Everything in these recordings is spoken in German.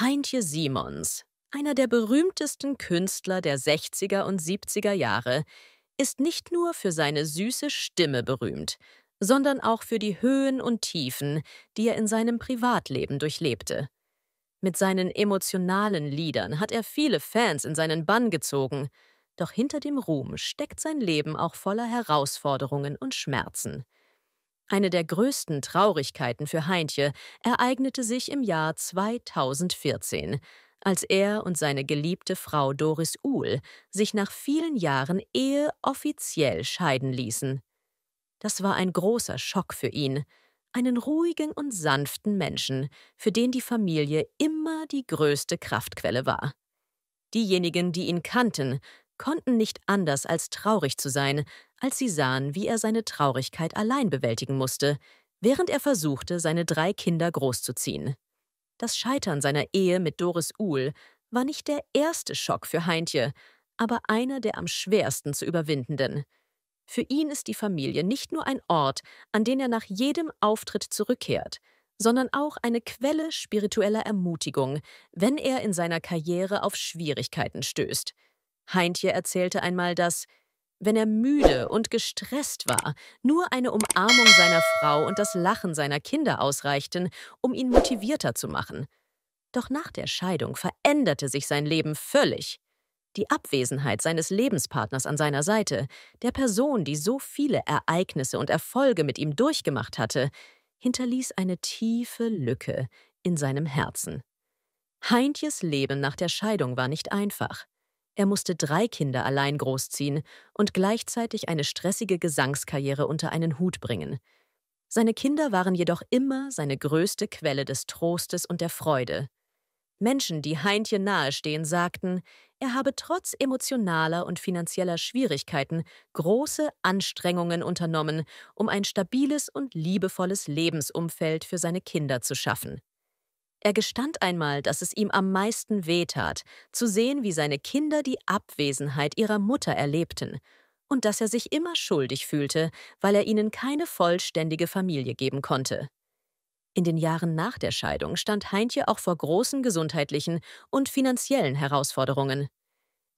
Heintje Simons, einer der berühmtesten Künstler der 60er und 70er Jahre, ist nicht nur für seine süße Stimme berühmt, sondern auch für die Höhen und Tiefen, die er in seinem Privatleben durchlebte. Mit seinen emotionalen Liedern hat er viele Fans in seinen Bann gezogen, doch hinter dem Ruhm steckt sein Leben auch voller Herausforderungen und Schmerzen. Eine der größten Traurigkeiten für Heintje ereignete sich im Jahr 2014, als er und seine geliebte Frau Doris Uhl sich nach vielen Jahren Ehe offiziell scheiden ließen. Das war ein großer Schock für ihn, einen ruhigen und sanften Menschen, für den die Familie immer die größte Kraftquelle war. Diejenigen, die ihn kannten, konnten nicht anders als traurig zu sein, als sie sahen, wie er seine Traurigkeit allein bewältigen musste, während er versuchte, seine drei Kinder großzuziehen. Das Scheitern seiner Ehe mit Doris Uhl war nicht der erste Schock für Heintje, aber einer der am schwersten zu überwindenden. Für ihn ist die Familie nicht nur ein Ort, an den er nach jedem Auftritt zurückkehrt, sondern auch eine Quelle spiritueller Ermutigung, wenn er in seiner Karriere auf Schwierigkeiten stößt. Heintje erzählte einmal, dass, wenn er müde und gestresst war, nur eine Umarmung seiner Frau und das Lachen seiner Kinder ausreichten, um ihn motivierter zu machen. Doch nach der Scheidung veränderte sich sein Leben völlig. Die Abwesenheit seines Lebenspartners an seiner Seite, der Person, die so viele Ereignisse und Erfolge mit ihm durchgemacht hatte, hinterließ eine tiefe Lücke in seinem Herzen. Heintjes Leben nach der Scheidung war nicht einfach. Er musste drei Kinder allein großziehen und gleichzeitig eine stressige Gesangskarriere unter einen Hut bringen. Seine Kinder waren jedoch immer seine größte Quelle des Trostes und der Freude. Menschen, die Heintje nahestehen, sagten, er habe trotz emotionaler und finanzieller Schwierigkeiten große Anstrengungen unternommen, um ein stabiles und liebevolles Lebensumfeld für seine Kinder zu schaffen. Er gestand einmal, dass es ihm am meisten wehtat, zu sehen, wie seine Kinder die Abwesenheit ihrer Mutter erlebten, und dass er sich immer schuldig fühlte, weil er ihnen keine vollständige Familie geben konnte. In den Jahren nach der Scheidung stand Heintje auch vor großen gesundheitlichen und finanziellen Herausforderungen.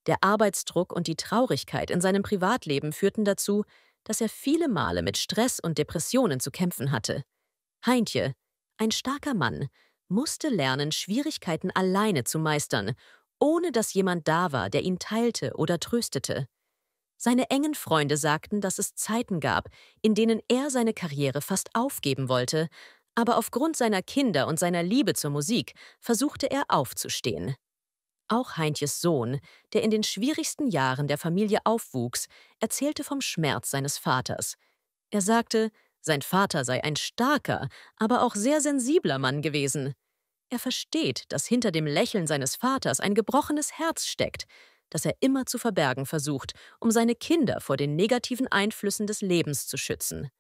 Der Arbeitsdruck und die Traurigkeit in seinem Privatleben führten dazu, dass er viele Male mit Stress und Depressionen zu kämpfen hatte. Heintje, ein starker Mann, musste lernen, Schwierigkeiten alleine zu meistern, ohne dass jemand da war, der ihn teilte oder tröstete. Seine engen Freunde sagten, dass es Zeiten gab, in denen er seine Karriere fast aufgeben wollte, aber aufgrund seiner Kinder und seiner Liebe zur Musik versuchte er aufzustehen. Auch Heintjes Sohn, der in den schwierigsten Jahren der Familie aufwuchs, erzählte vom Schmerz seines Vaters. Er sagte, sein Vater sei ein starker, aber auch sehr sensibler Mann gewesen. Er versteht, dass hinter dem Lächeln seines Vaters ein gebrochenes Herz steckt, das er immer zu verbergen versucht, um seine Kinder vor den negativen Einflüssen des Lebens zu schützen.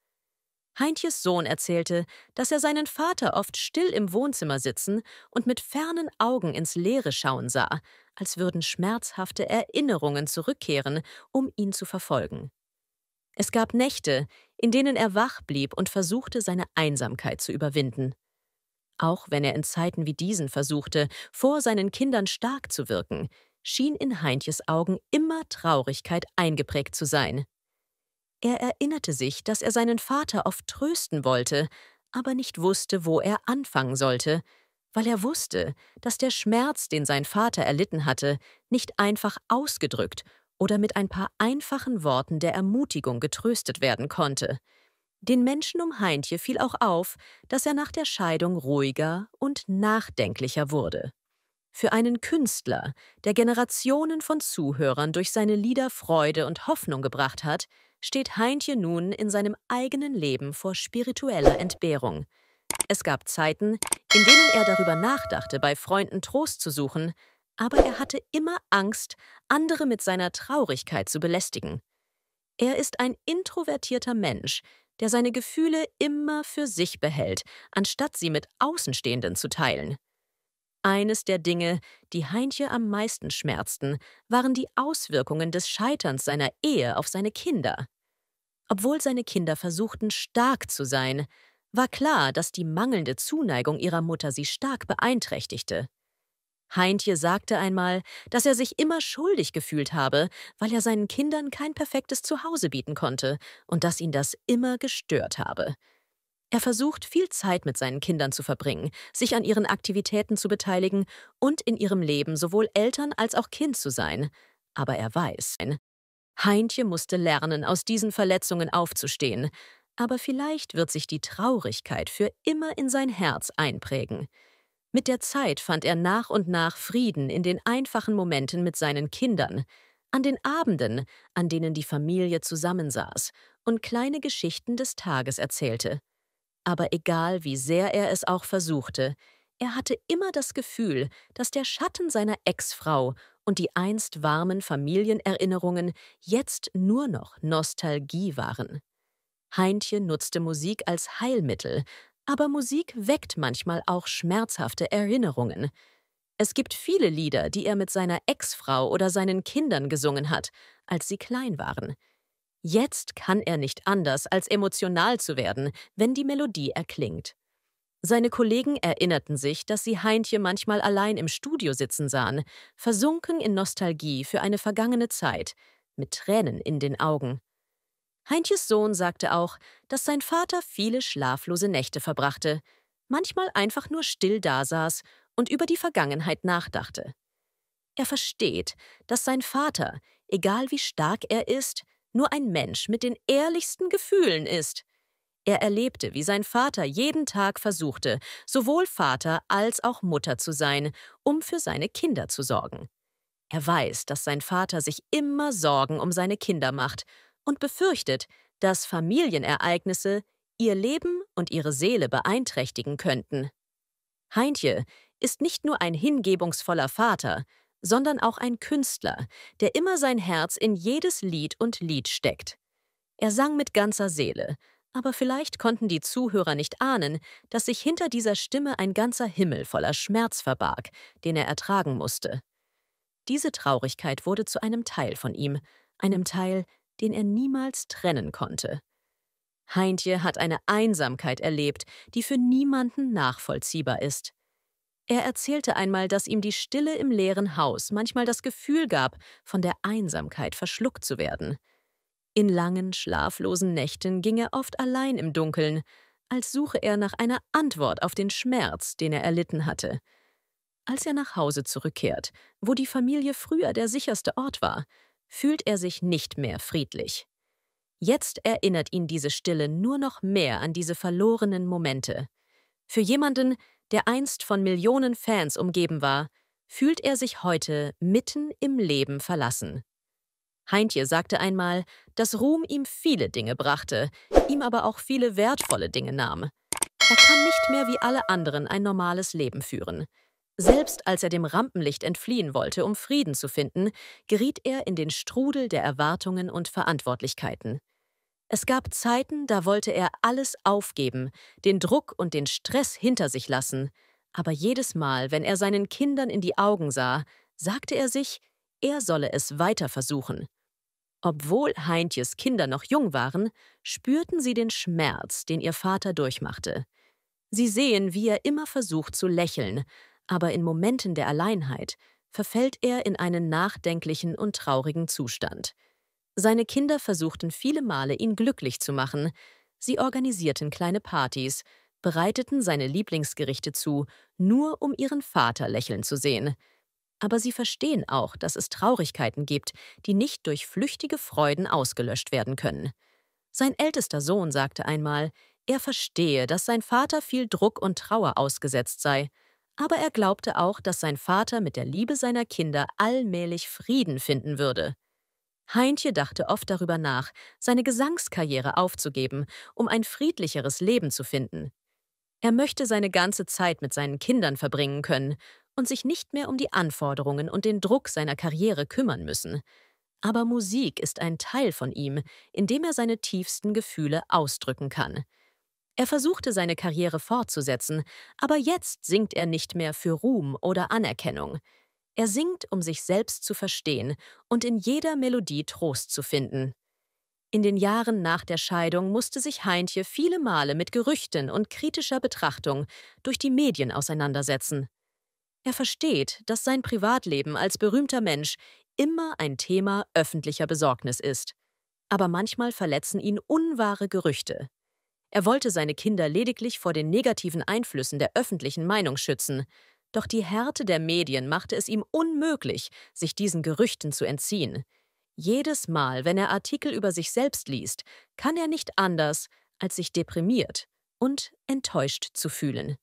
Heintjes Sohn erzählte, dass er seinen Vater oft still im Wohnzimmer sitzen und mit fernen Augen ins Leere schauen sah, als würden schmerzhafte Erinnerungen zurückkehren, um ihn zu verfolgen. Es gab Nächte, in denen er wach blieb und versuchte, seine Einsamkeit zu überwinden. Auch wenn er in Zeiten wie diesen versuchte, vor seinen Kindern stark zu wirken, schien in Heintjes Augen immer Traurigkeit eingeprägt zu sein. Er erinnerte sich, dass er seinen Vater oft trösten wollte, aber nicht wusste, wo er anfangen sollte, weil er wusste, dass der Schmerz, den sein Vater erlitten hatte, nicht einfach ausgedrückt oder mit ein paar einfachen Worten der Ermutigung getröstet werden konnte. Den Menschen um Heintje fiel auch auf, dass er nach der Scheidung ruhiger und nachdenklicher wurde. Für einen Künstler, der Generationen von Zuhörern durch seine Lieder Freude und Hoffnung gebracht hat, steht Heintje nun in seinem eigenen Leben vor spiritueller Entbehrung. Es gab Zeiten, in denen er darüber nachdachte, bei Freunden Trost zu suchen, aber er hatte immer Angst, andere mit seiner Traurigkeit zu belästigen. Er ist ein introvertierter Mensch, der seine Gefühle immer für sich behält, anstatt sie mit Außenstehenden zu teilen. Eines der Dinge, die Heinche am meisten schmerzten, waren die Auswirkungen des Scheiterns seiner Ehe auf seine Kinder. Obwohl seine Kinder versuchten, stark zu sein, war klar, dass die mangelnde Zuneigung ihrer Mutter sie stark beeinträchtigte. Heintje sagte einmal, dass er sich immer schuldig gefühlt habe, weil er seinen Kindern kein perfektes Zuhause bieten konnte und dass ihn das immer gestört habe. Er versucht, viel Zeit mit seinen Kindern zu verbringen, sich an ihren Aktivitäten zu beteiligen und in ihrem Leben sowohl Eltern als auch Kind zu sein. Aber er weiß. Heintje musste lernen, aus diesen Verletzungen aufzustehen. Aber vielleicht wird sich die Traurigkeit für immer in sein Herz einprägen. Mit der Zeit fand er nach und nach Frieden in den einfachen Momenten mit seinen Kindern, an den Abenden, an denen die Familie zusammensaß und kleine Geschichten des Tages erzählte. Aber egal wie sehr er es auch versuchte, er hatte immer das Gefühl, dass der Schatten seiner Ex-Frau und die einst warmen Familienerinnerungen jetzt nur noch Nostalgie waren. Heintje nutzte Musik als Heilmittel, aber Musik weckt manchmal auch schmerzhafte Erinnerungen. Es gibt viele Lieder, die er mit seiner Ex-Frau oder seinen Kindern gesungen hat, als sie klein waren. Jetzt kann er nicht anders, als emotional zu werden, wenn die Melodie erklingt. Seine Kollegen erinnerten sich, dass sie Heintje manchmal allein im Studio sitzen sahen, versunken in Nostalgie für eine vergangene Zeit, mit Tränen in den Augen. Heintjes Sohn sagte auch, dass sein Vater viele schlaflose Nächte verbrachte, manchmal einfach nur still dasaß und über die Vergangenheit nachdachte. Er versteht, dass sein Vater, egal wie stark er ist, nur ein Mensch mit den ehrlichsten Gefühlen ist. Er erlebte, wie sein Vater jeden Tag versuchte, sowohl Vater als auch Mutter zu sein, um für seine Kinder zu sorgen. Er weiß, dass sein Vater sich immer Sorgen um seine Kinder macht und befürchtet, dass Familienereignisse ihr Leben und ihre Seele beeinträchtigen könnten. Heintje ist nicht nur ein hingebungsvoller Vater, sondern auch ein Künstler, der immer sein Herz in jedes Lied und Lied steckt. Er sang mit ganzer Seele, aber vielleicht konnten die Zuhörer nicht ahnen, dass sich hinter dieser Stimme ein ganzer Himmel voller Schmerz verbarg, den er ertragen musste. Diese Traurigkeit wurde zu einem Teil von ihm, einem Teil, den er niemals trennen konnte. Heintje hat eine Einsamkeit erlebt, die für niemanden nachvollziehbar ist. Er erzählte einmal, dass ihm die Stille im leeren Haus manchmal das Gefühl gab, von der Einsamkeit verschluckt zu werden. In langen, schlaflosen Nächten ging er oft allein im Dunkeln, als suche er nach einer Antwort auf den Schmerz, den er erlitten hatte. Als er nach Hause zurückkehrt, wo die Familie früher der sicherste Ort war, fühlt er sich nicht mehr friedlich. Jetzt erinnert ihn diese Stille nur noch mehr an diese verlorenen Momente. Für jemanden, der einst von Millionen Fans umgeben war, fühlt er sich heute mitten im Leben verlassen. Heintje sagte einmal, dass Ruhm ihm viele Dinge brachte, ihm aber auch viele wertvolle Dinge nahm. Er kann nicht mehr wie alle anderen ein normales Leben führen. Selbst als er dem Rampenlicht entfliehen wollte, um Frieden zu finden, geriet er in den Strudel der Erwartungen und Verantwortlichkeiten. Es gab Zeiten, da wollte er alles aufgeben, den Druck und den Stress hinter sich lassen, aber jedes Mal, wenn er seinen Kindern in die Augen sah, sagte er sich, er solle es weiter versuchen. Obwohl Heintjes Kinder noch jung waren, spürten sie den Schmerz, den ihr Vater durchmachte. Sie sehen, wie er immer versucht zu lächeln, aber in Momenten der Alleinheit verfällt er in einen nachdenklichen und traurigen Zustand. Seine Kinder versuchten viele Male, ihn glücklich zu machen. Sie organisierten kleine Partys, bereiteten seine Lieblingsgerichte zu, nur um ihren Vater lächeln zu sehen. Aber sie verstehen auch, dass es Traurigkeiten gibt, die nicht durch flüchtige Freuden ausgelöscht werden können. Sein ältester Sohn sagte einmal, er verstehe, dass sein Vater viel Druck und Trauer ausgesetzt sei, aber er glaubte auch, dass sein Vater mit der Liebe seiner Kinder allmählich Frieden finden würde. Heintje dachte oft darüber nach, seine Gesangskarriere aufzugeben, um ein friedlicheres Leben zu finden. Er möchte seine ganze Zeit mit seinen Kindern verbringen können und sich nicht mehr um die Anforderungen und den Druck seiner Karriere kümmern müssen. Aber Musik ist ein Teil von ihm, in dem er seine tiefsten Gefühle ausdrücken kann. Er versuchte seine Karriere fortzusetzen, aber jetzt singt er nicht mehr für Ruhm oder Anerkennung. Er singt, um sich selbst zu verstehen und in jeder Melodie Trost zu finden. In den Jahren nach der Scheidung musste sich Heintje viele Male mit Gerüchten und kritischer Betrachtung durch die Medien auseinandersetzen. Er versteht, dass sein Privatleben als berühmter Mensch immer ein Thema öffentlicher Besorgnis ist. Aber manchmal verletzen ihn unwahre Gerüchte, er wollte seine Kinder lediglich vor den negativen Einflüssen der öffentlichen Meinung schützen, doch die Härte der Medien machte es ihm unmöglich, sich diesen Gerüchten zu entziehen. Jedes Mal, wenn er Artikel über sich selbst liest, kann er nicht anders, als sich deprimiert und enttäuscht zu fühlen.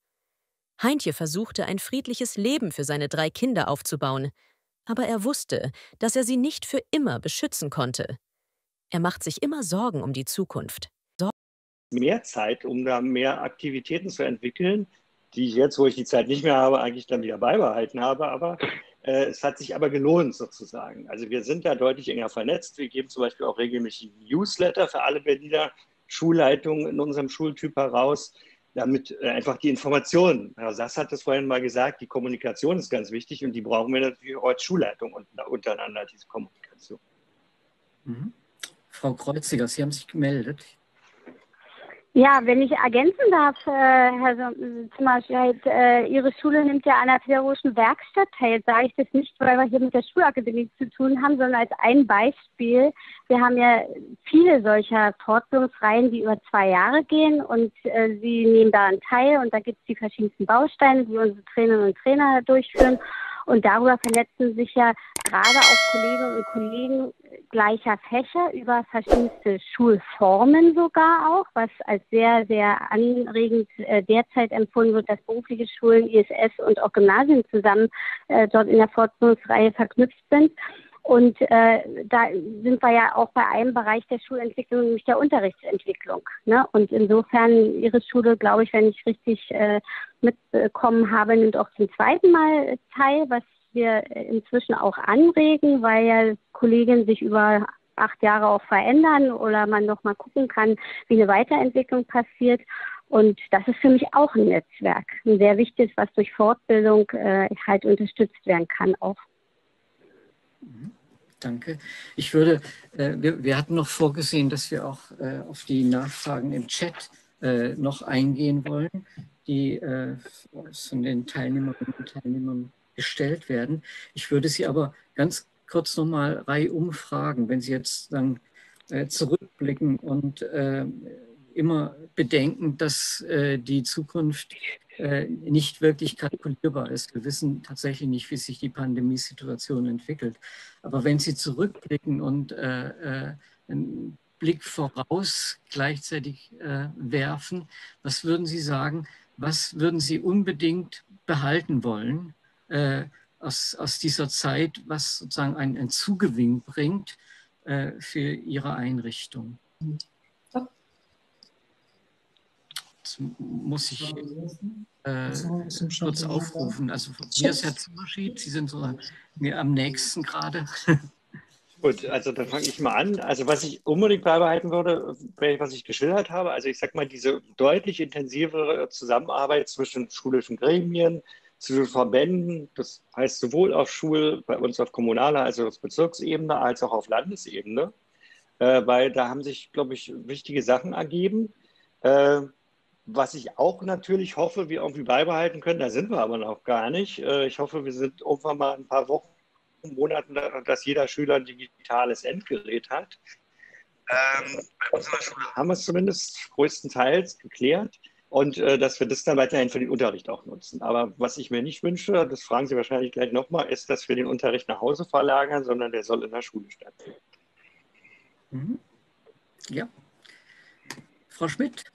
Heintje versuchte, ein friedliches Leben für seine drei Kinder aufzubauen, aber er wusste, dass er sie nicht für immer beschützen konnte. Er macht sich immer Sorgen um die Zukunft mehr Zeit, um da mehr Aktivitäten zu entwickeln, die ich jetzt, wo ich die Zeit nicht mehr habe, eigentlich dann wieder beibehalten habe. Aber äh, es hat sich aber gelohnt sozusagen. Also wir sind da deutlich enger vernetzt. Wir geben zum Beispiel auch regelmäßig Newsletter für alle Berliner Schulleitungen in unserem Schultyp heraus, damit äh, einfach die Informationen, Herr Sass hat es vorhin mal gesagt, die Kommunikation ist ganz wichtig und die brauchen wir natürlich auch als Schulleitung untereinander, diese Kommunikation. Mhm. Frau Kreuziger, Sie haben sich gemeldet. Ja, wenn ich ergänzen darf, äh, Herr Zimmerscheid, halt, äh, Ihre Schule nimmt ja an der pädagogischen Werkstatt teil. Sage ich das nicht, weil wir hier mit der Schulakademie zu tun haben, sondern als ein Beispiel. Wir haben ja viele solcher Fortbildungsreihen, die über zwei Jahre gehen und äh, Sie nehmen daran teil und da gibt es die verschiedensten Bausteine, die unsere Trainerinnen und Trainer durchführen. Und darüber vernetzen sich ja gerade auch Kolleginnen und Kollegen gleicher Fächer über verschiedenste Schulformen sogar auch, was als sehr, sehr anregend äh, derzeit empfunden wird, dass berufliche Schulen, ISS und auch Gymnasien zusammen äh, dort in der Fortbildungsreihe verknüpft sind. Und äh, da sind wir ja auch bei einem Bereich der Schulentwicklung, nämlich der Unterrichtsentwicklung. Ne? Und insofern Ihre Schule, glaube ich, wenn ich richtig äh, mitbekommen habe, nimmt auch zum zweiten Mal teil, was wir äh, inzwischen auch anregen, weil ja Kolleginnen sich über acht Jahre auch verändern oder man noch mal gucken kann, wie eine Weiterentwicklung passiert. Und das ist für mich auch ein Netzwerk, ein sehr wichtiges, was durch Fortbildung äh, halt unterstützt werden kann auch. Danke. Ich würde, äh, wir, wir, hatten noch vorgesehen, dass wir auch äh, auf die Nachfragen im Chat äh, noch eingehen wollen, die äh, von den Teilnehmerinnen und Teilnehmern gestellt werden. Ich würde Sie aber ganz kurz nochmal reihum fragen, wenn Sie jetzt dann äh, zurückblicken und äh, immer bedenken, dass äh, die Zukunft äh, nicht wirklich kalkulierbar ist. Wir wissen tatsächlich nicht, wie sich die Pandemiesituation entwickelt. Aber wenn Sie zurückblicken und äh, äh, einen Blick voraus gleichzeitig äh, werfen, was würden Sie sagen, was würden Sie unbedingt behalten wollen äh, aus, aus dieser Zeit, was sozusagen einen, einen Zugewinn bringt für Ihre Einrichtung? Mhm. muss ich äh, kurz aufrufen. Also von mir ist ja Zimmerschied, Sie sind so mir am nächsten gerade. Gut, also dann fange ich mal an. Also was ich unbedingt beibehalten würde, was ich geschildert habe, also ich sage mal, diese deutlich intensivere Zusammenarbeit zwischen schulischen Gremien, zwischen Verbänden, das heißt sowohl auf Schul, bei uns auf kommunaler, also auf Bezirksebene, als auch auf Landesebene, äh, weil da haben sich, glaube ich, wichtige Sachen ergeben. Äh, was ich auch natürlich hoffe, wir irgendwie beibehalten können, da sind wir aber noch gar nicht. Äh, ich hoffe, wir sind irgendwann mal ein paar Wochen, Monaten, dass jeder Schüler ein digitales Endgerät hat. Ähm, bei unserer Schule haben wir es zumindest größtenteils geklärt und äh, dass wir das dann weiterhin für den Unterricht auch nutzen. Aber was ich mir nicht wünsche, das fragen Sie wahrscheinlich gleich nochmal, ist, dass wir den Unterricht nach Hause verlagern, sondern der soll in der Schule stattfinden. Mhm. Ja. Frau Schmidt,